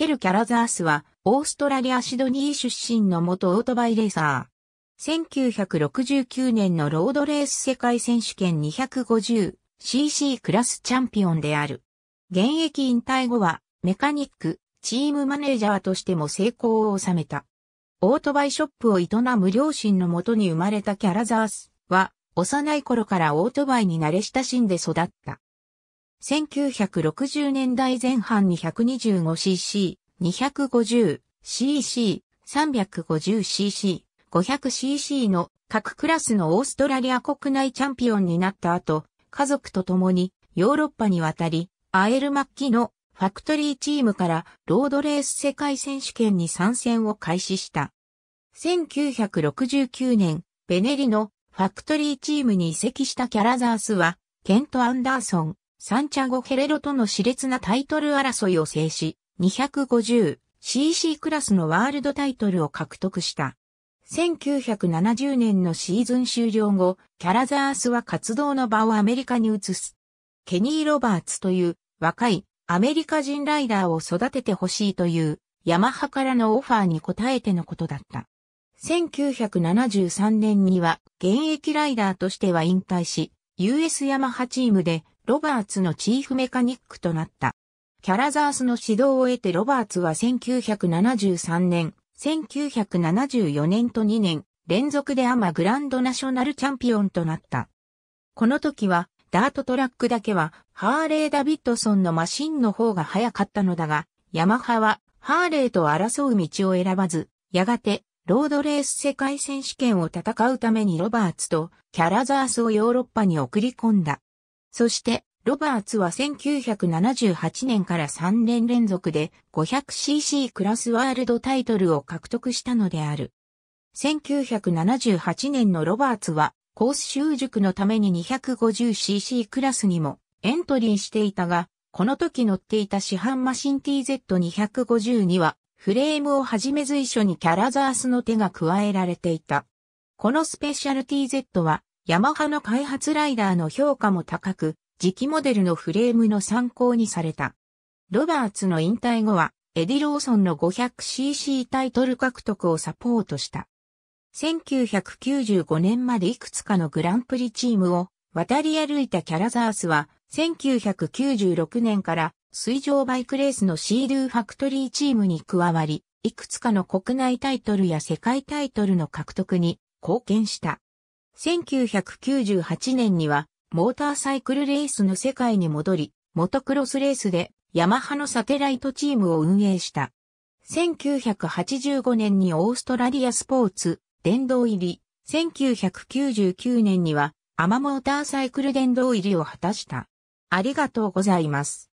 ケル・キャラザースは、オーストラリア・シドニー出身の元オートバイレーサー。1969年のロードレース世界選手権 250cc クラスチャンピオンである。現役引退後は、メカニック、チームマネージャーとしても成功を収めた。オートバイショップを営む両親のもとに生まれたキャラザースは、幼い頃からオートバイに慣れ親しんで育った。1960年代前半に 125cc、250cc、350cc、500cc の各クラスのオーストラリア国内チャンピオンになった後、家族と共にヨーロッパに渡り、アエル・マッキのファクトリーチームからロードレース世界選手権に参戦を開始した。1969年、ベネリのファクトリーチームに移籍したキャラザースは、ケント・アンダーソン、サンチャゴ・ヘレロとの熾烈なタイトル争いを制し、250cc クラスのワールドタイトルを獲得した。1970年のシーズン終了後、キャラザースは活動の場をアメリカに移す。ケニー・ロバーツという若いアメリカ人ライダーを育ててほしいというヤマハからのオファーに応えてのことだった。1973年には現役ライダーとしては引退し、US ヤマハチームでロバーツのチーフメカニックとなった。キャラザースの指導を得てロバーツは1973年、1974年と2年、連続でアマグランドナショナルチャンピオンとなった。この時は、ダートトラックだけは、ハーレー・ダビッドソンのマシンの方が速かったのだが、ヤマハは、ハーレーと争う道を選ばず、やがて、ロードレース世界選手権を戦うためにロバーツとキャラザースをヨーロッパに送り込んだ。そして、ロバーツは1978年から3年連続で 500cc クラスワールドタイトルを獲得したのである。1978年のロバーツはコース習熟のために 250cc クラスにもエントリーしていたが、この時乗っていた市販マシン TZ250 にはフレームをはじめ随所にキャラザースの手が加えられていた。このスペシャル TZ はヤマハの開発ライダーの評価も高く、次期モデルのフレームの参考にされた。ロバーツの引退後は、エディ・ローソンの 500cc タイトル獲得をサポートした。1995年までいくつかのグランプリチームを渡り歩いたキャラザースは、1996年から水上バイクレースのシードゥーファクトリーチームに加わり、いくつかの国内タイトルや世界タイトルの獲得に貢献した。1998年には、モーターサイクルレースの世界に戻り、モトクロスレースでヤマハのサテライトチームを運営した。1985年にオーストラリアスポーツ、殿堂入り、1999年には、アマモーターサイクル殿堂入りを果たした。ありがとうございます。